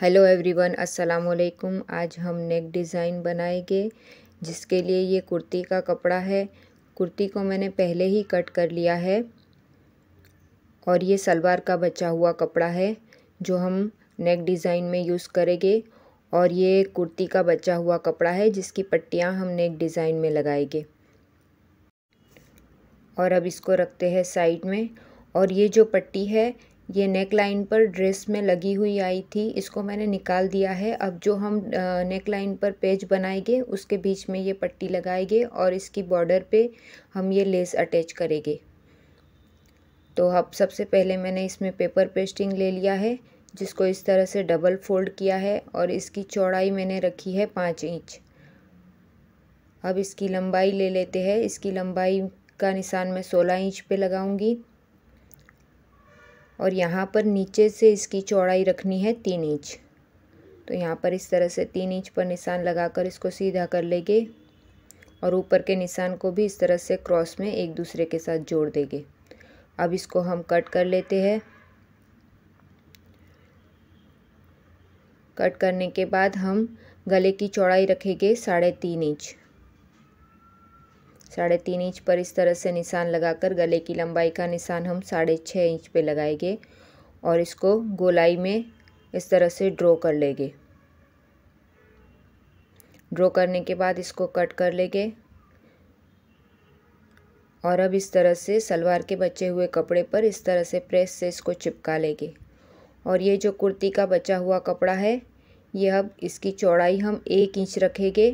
hello everyone अस्सलाम वालेकुम आज हम नेक डिज़ाइन बनाएंगे जिसके लिए ये कुर्ती का कपड़ा है कुर्ती को मैंने पहले ही कट कर लिया है और ये सलवार का बचा हुआ कपड़ा है जो हम नेक डिज़ाइन में यूज़ करेंगे और ये कुर्ती का बचा हुआ कपड़ा है जिसकी पट्टियाँ हम नेक डिज़ाइन में लगाएंगे और अब इसको रखते हैं साइड में और ये जो पट्टी है ये नेक लाइन पर ड्रेस में लगी हुई आई थी इसको मैंने निकाल दिया है अब जो हम नेक लाइन पर पेज बनाएंगे उसके बीच में ये पट्टी लगाएंगे और इसकी बॉर्डर पे हम ये लेस अटैच करेंगे तो अब सबसे पहले मैंने इसमें पेपर पेस्टिंग ले लिया है जिसको इस तरह से डबल फोल्ड किया है और इसकी चौड़ाई मैंने रखी है पाँच इंच अब इसकी लंबाई ले लेते हैं इसकी लंबाई का निशान मैं सोलह इंच पर लगाऊंगी और यहाँ पर नीचे से इसकी चौड़ाई रखनी है तीन इंच तो यहाँ पर इस तरह से तीन इंच पर निशान लगाकर इसको सीधा कर लेंगे और ऊपर के निशान को भी इस तरह से क्रॉस में एक दूसरे के साथ जोड़ देंगे अब इसको हम कट कर लेते हैं कट करने के बाद हम गले की चौड़ाई रखेंगे साढ़े तीन इंच साढ़े तीन इंच पर इस तरह से निशान लगाकर गले की लंबाई का निशान हम साढ़े छः इंच पे लगाएंगे और इसको गोलाई में इस तरह से ड्रॉ कर लेंगे ड्रॉ करने के बाद इसको कट कर लेंगे और अब इस तरह से सलवार के बचे हुए कपड़े पर इस तरह से प्रेस से इसको चिपका लेंगे और ये जो कुर्ती का बचा हुआ कपड़ा है यह अब इसकी चौड़ाई हम एक इंच रखेंगे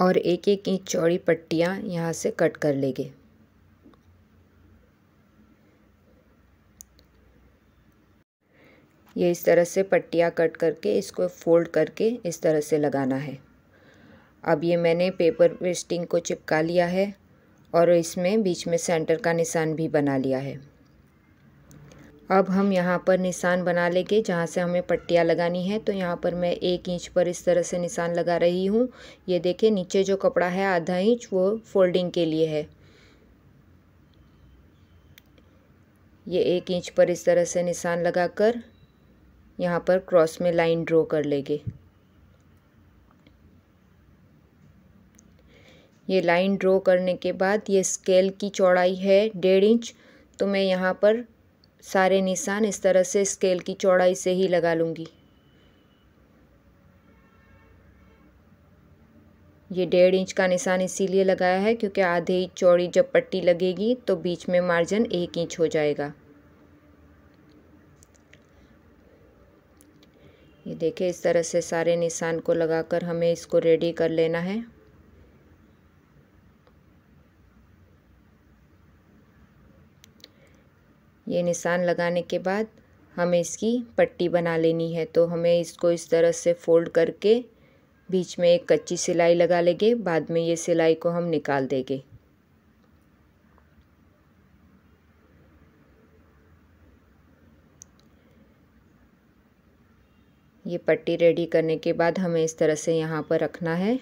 और एक एक इंच चौड़ी पट्टियाँ यहाँ से कट कर लेंगे ये इस तरह से पट्टियाँ कट करके इसको फोल्ड करके इस तरह से लगाना है अब ये मैंने पेपर पेस्टिंग को चिपका लिया है और इसमें बीच में सेंटर का निशान भी बना लिया है अब हम यहाँ पर निशान बना लेंगे जहाँ से हमें पट्टियाँ लगानी है तो यहाँ पर मैं एक इंच पर इस तरह से निशान लगा रही हूँ ये देखिए नीचे जो कपड़ा है आधा इंच वो फोल्डिंग के लिए है ये एक इंच पर इस तरह से निशान लगाकर यहाँ पर क्रॉस में लाइन ड्रॉ कर लेंगे ये लाइन ड्रॉ करने के बाद ये स्केल की चौड़ाई है डेढ़ इंच तो मैं यहाँ पर सारे निशान इस तरह से स्केल की चौड़ाई से ही लगा लूँगी ये डेढ़ इंच का निशान इसीलिए लगाया है क्योंकि आधे इंच चौड़ी जब पट्टी लगेगी तो बीच में मार्जिन एक इंच हो जाएगा ये देखिए इस तरह से सारे निशान को लगाकर हमें इसको रेडी कर लेना है ये निशान लगाने के बाद हमें इसकी पट्टी बना लेनी है तो हमें इसको इस तरह से फोल्ड करके बीच में एक कच्ची सिलाई लगा लेंगे बाद में ये सिलाई को हम निकाल देंगे ये पट्टी रेडी करने के बाद हमें इस तरह से यहाँ पर रखना है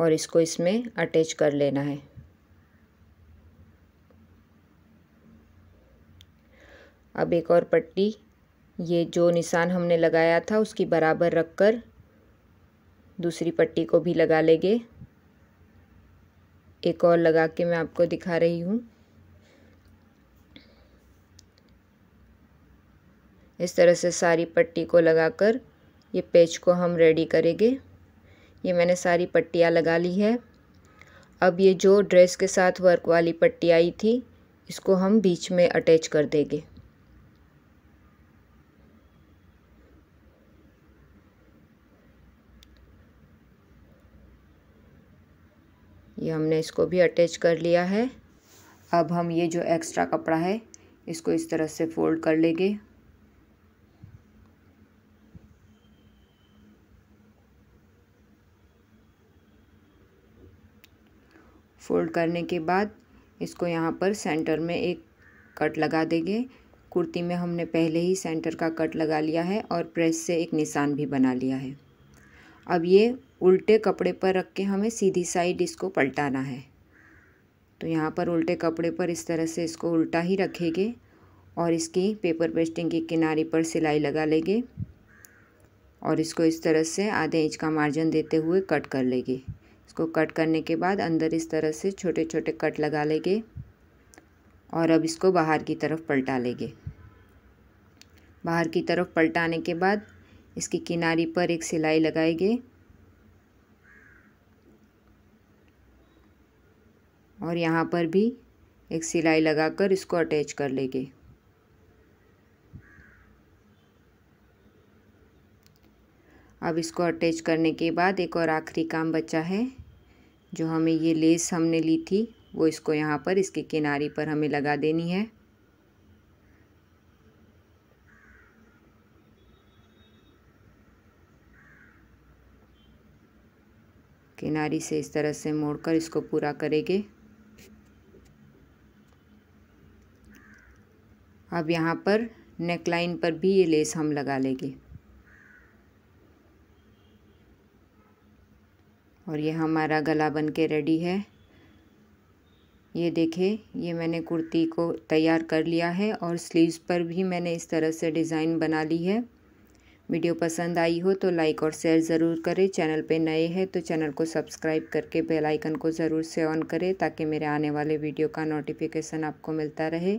और इसको इसमें अटैच कर लेना है अब एक और पट्टी ये जो निशान हमने लगाया था उसकी बराबर रख कर दूसरी पट्टी को भी लगा लेंगे एक और लगा के मैं आपको दिखा रही हूँ इस तरह से सारी पट्टी को लगाकर ये पेज को हम रेडी करेंगे ये मैंने सारी पट्टियाँ लगा ली है अब ये जो ड्रेस के साथ वर्क वाली पट्टी आई थी इसको हम बीच में अटैच कर देंगे ये हमने इसको भी अटैच कर लिया है अब हम ये जो एक्स्ट्रा कपड़ा है इसको इस तरह से फोल्ड कर लेंगे फोल्ड करने के बाद इसको यहाँ पर सेंटर में एक कट लगा देंगे कुर्ती में हमने पहले ही सेंटर का कट लगा लिया है और प्रेस से एक निशान भी बना लिया है अब ये उल्टे कपड़े पर रख के हमें सीधी साइड इसको पलटाना है तो यहाँ पर उल्टे कपड़े पर इस तरह से इसको उल्टा ही रखेंगे और इसकी पेपर पेस्टिंग की किनारे पर सिलाई लगा लेंगे और इसको इस तरह से आधे इंच का मार्जिन देते हुए कट कर लेंगे इसको कट करने के बाद अंदर इस तरह से छोटे छोटे कट लगा लेंगे और अब इसको बाहर की तरफ पलटा लेंगे बाहर की तरफ पलटाने के बाद इसकी किनारी पर एक सिलाई लगाएंगे और यहाँ पर भी एक सिलाई लगाकर इसको अटैच कर लेंगे अब इसको अटैच करने के बाद एक और आखिरी काम बचा है जो हमें ये लेस हमने ली थी वो इसको यहाँ पर इसके किनारे पर हमें लगा देनी है किनारी से इस तरह से मोड़कर इसको पूरा करेंगे अब यहाँ पर नेक लाइन पर भी ये लेस हम लगा लेंगे और ये हमारा गला बन के रेडी है ये देखें ये मैंने कुर्ती को तैयार कर लिया है और स्लीव्स पर भी मैंने इस तरह से डिज़ाइन बना ली है वीडियो पसंद आई हो तो लाइक और शेयर ज़रूर करें चैनल पे नए हैं तो चैनल को सब्सक्राइब करके बेल आइकन को ज़रूर से ऑन करें ताकि मेरे आने वाले वीडियो का नोटिफिकेशन आपको मिलता रहे